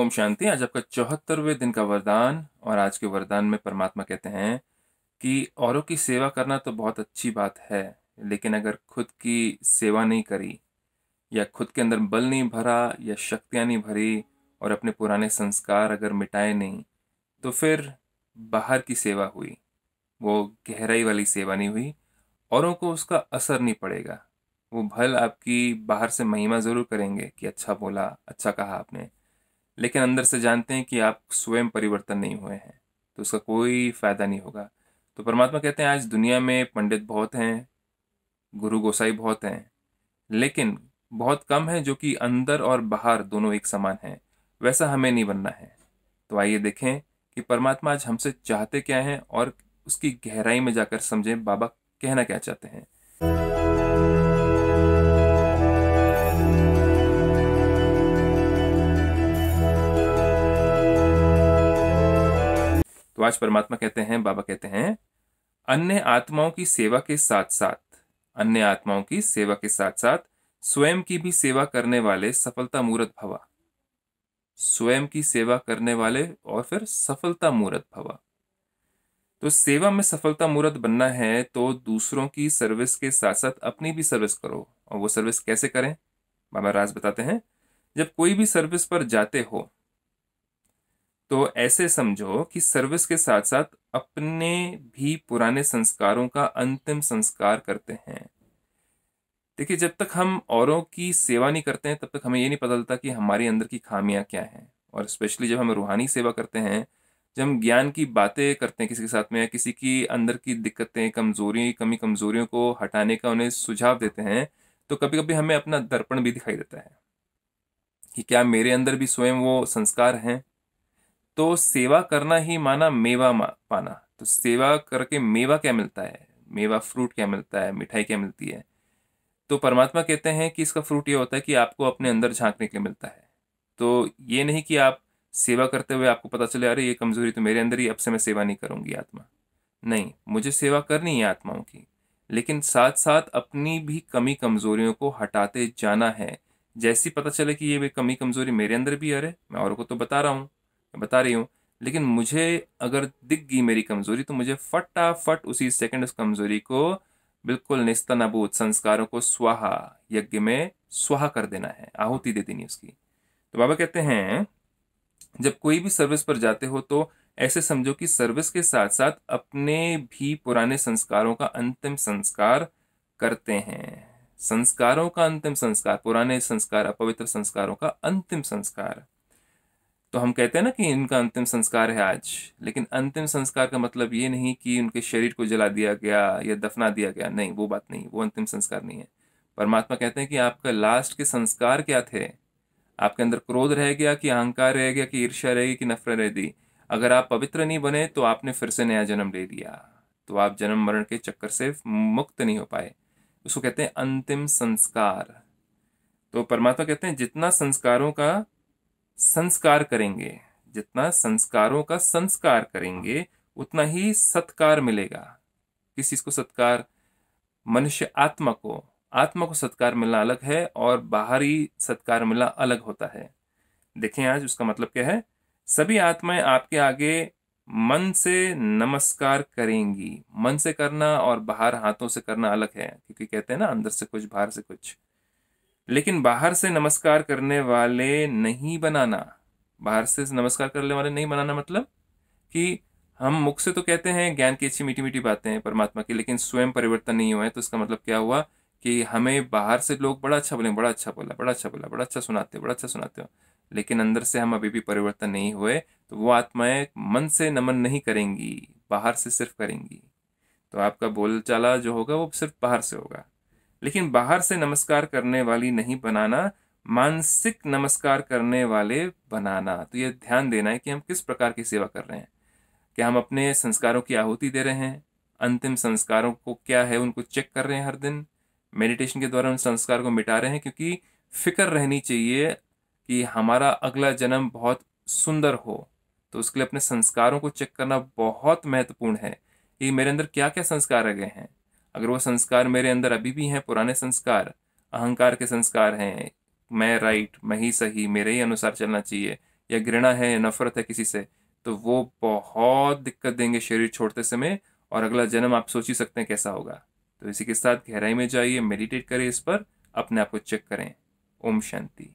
ओम शांति आज आपका चौहत्तरवें दिन का वरदान और आज के वरदान में परमात्मा कहते हैं कि औरों की सेवा करना तो बहुत अच्छी बात है लेकिन अगर खुद की सेवा नहीं करी या खुद के अंदर बल नहीं भरा या शक्तियाँ नहीं भरी और अपने पुराने संस्कार अगर मिटाए नहीं तो फिर बाहर की सेवा हुई वो गहराई वाली सेवा नहीं हुई औरों को उसका असर नहीं पड़ेगा वो भल आपकी बाहर से महिमा ज़रूर करेंगे कि अच्छा बोला अच्छा कहा आपने लेकिन अंदर से जानते हैं कि आप स्वयं परिवर्तन नहीं हुए हैं तो उसका कोई फ़ायदा नहीं होगा तो परमात्मा कहते हैं आज दुनिया में पंडित बहुत हैं गुरु गोसाई बहुत हैं लेकिन बहुत कम हैं जो कि अंदर और बाहर दोनों एक समान हैं वैसा हमें नहीं बनना है तो आइए देखें कि परमात्मा आज हमसे चाहते क्या हैं और उसकी गहराई में जाकर समझें बाबा कहना क्या चाहते हैं तो आज परमात्मा कहते हैं बाबा कहते हैं अन्य आत्माओं की सेवा के साथ साथ अन्य आत्माओं की सेवा के साथ साथ स्वयं की भी सेवा करने वाले सफलता मूर्त भवा स्वयं की सेवा करने वाले और फिर सफलता मूर्त भवा तो सेवा में सफलता मूर्त बनना है तो दूसरों की सर्विस के साथ साथ अपनी भी सर्विस करो और वो सर्विस कैसे करें बाबा राज बताते हैं जब कोई भी सर्विस पर जाते हो तो ऐसे समझो कि सर्विस के साथ साथ अपने भी पुराने संस्कारों का अंतिम संस्कार करते हैं देखिए जब तक हम औरों की सेवा नहीं करते हैं तब तक हमें ये नहीं पता चलता कि हमारे अंदर की खामियां क्या हैं और स्पेशली जब हम रूहानी सेवा करते हैं जब हम ज्ञान की बातें करते हैं किसी के साथ में या किसी की अंदर की दिक्कतें कमजोरी कमी कमजोरियों को हटाने का उन्हें सुझाव देते हैं तो कभी कभी हमें अपना दर्पण भी दिखाई देता है कि क्या मेरे अंदर भी स्वयं वो संस्कार हैं तो सेवा करना ही माना मेवा मा, पाना तो सेवा करके मेवा क्या मिलता है मेवा फ्रूट क्या मिलता है मिठाई क्या मिलती है तो परमात्मा कहते हैं कि इसका फ्रूट ये होता है कि आपको अपने अंदर झांकने के लिए मिलता है तो ये नहीं कि आप सेवा करते हुए आपको पता चले अरे ये कमजोरी तो मेरे अंदर ही अब से मैं सेवा नहीं करूँगी आत्मा नहीं मुझे सेवा करनी है आत्माओं की लेकिन साथ साथ अपनी भी कमी कमजोरियों को हटाते जाना है जैसी पता चले कि ये कमी कमजोरी मेरे अंदर भी अरे मैं और को तो बता रहा हूँ बता रही हूँ लेकिन मुझे अगर दिख गई मेरी कमज़ोरी तो मुझे फटाफट उसी सेकंड उस कमज़ोरी को बिल्कुल निस्तनाबूत संस्कारों को स्वाहा यज्ञ में स्वाहा कर देना है आहुति दे देनी उसकी तो बाबा कहते हैं जब कोई भी सर्विस पर जाते हो तो ऐसे समझो कि सर्विस के साथ साथ अपने भी पुराने संस्कारों का अंतिम संस्कार करते हैं संस्कारों का अंतिम संस्कार पुराने संस्कार अपवित्र संस्कारों का अंतिम संस्कार तो हम कहते हैं ना कि इनका अंतिम संस्कार है आज लेकिन अंतिम संस्कार का मतलब ये नहीं कि उनके शरीर को जला दिया गया या दफना दिया गया नहीं वो बात नहीं वो अंतिम संस्कार नहीं है परमात्मा कहते हैं कि आपका लास्ट के संस्कार क्या थे आपके अंदर क्रोध रह गया कि अहंकार रह गया कि ईर्ष्या रहेगी कि नफरत रह दी अगर आप पवित्र नहीं बने तो आपने फिर से नया जन्म ले लिया तो आप जन्म मरण के चक्कर से मुक्त नहीं हो पाए उसको कहते हैं अंतिम संस्कार तो परमात्मा कहते हैं जितना संस्कारों का संस्कार करेंगे जितना संस्कारों का संस्कार करेंगे उतना ही सत्कार मिलेगा किस चीज़ को सत्कार मनुष्य आत्मा को आत्मा को सत्कार मिलना अलग है और बाहरी सत्कार मिलना अलग होता है देखें आज उसका मतलब क्या है सभी आत्माएं आपके आगे मन से नमस्कार करेंगी मन से करना और बाहर हाथों से करना अलग है क्योंकि कहते हैं ना अंदर से कुछ बाहर से कुछ लेकिन बाहर से नमस्कार करने वाले नहीं बनाना बाहर से नमस्कार करने वाले नहीं बनाना मतलब कि हम मुख से तो कहते हैं ज्ञान की अच्छी मीठी मीठी बातें हैं परमात्मा की लेकिन स्वयं परिवर्तन नहीं हुआ है तो इसका मतलब क्या हुआ कि हमें बाहर से लोग बड़ा अच्छा बोले बड़ा अच्छा बोला बड़ा अच्छा बोला बड़ा अच्छा सुनाते हो बड़ा अच्छा सुनाते हो लेकिन अंदर से हम अभी भी परिवर्तन नहीं हुए तो वो आत्माएं मन से नमन नहीं करेंगी बाहर से सिर्फ करेंगी तो आपका बोलचाला जो होगा वो सिर्फ बाहर से होगा लेकिन बाहर से नमस्कार करने वाली नहीं बनाना मानसिक नमस्कार करने वाले बनाना तो ये ध्यान देना है कि हम किस प्रकार की सेवा कर रहे हैं क्या हम अपने संस्कारों की आहुति दे रहे हैं अंतिम संस्कारों को क्या है उनको चेक कर रहे हैं हर दिन मेडिटेशन के द्वारा उन संस्कार को मिटा रहे हैं क्योंकि फिक्र रहनी चाहिए कि हमारा अगला जन्म बहुत सुंदर हो तो उसके लिए अपने संस्कारों को चेक करना बहुत महत्वपूर्ण है कि मेरे अंदर क्या क्या संस्कार रह गए हैं अगर वो संस्कार मेरे अंदर अभी भी हैं पुराने संस्कार अहंकार के संस्कार हैं मैं राइट मैं ही सही मेरे ही अनुसार चलना चाहिए या घृणा है या नफरत है किसी से तो वो बहुत दिक्कत देंगे शरीर छोड़ते समय और अगला जन्म आप सोच ही सकते हैं कैसा होगा तो इसी के साथ गहराई में जाइए मेडिटेट करें इस पर अपने आप को चेक करें ओम शांति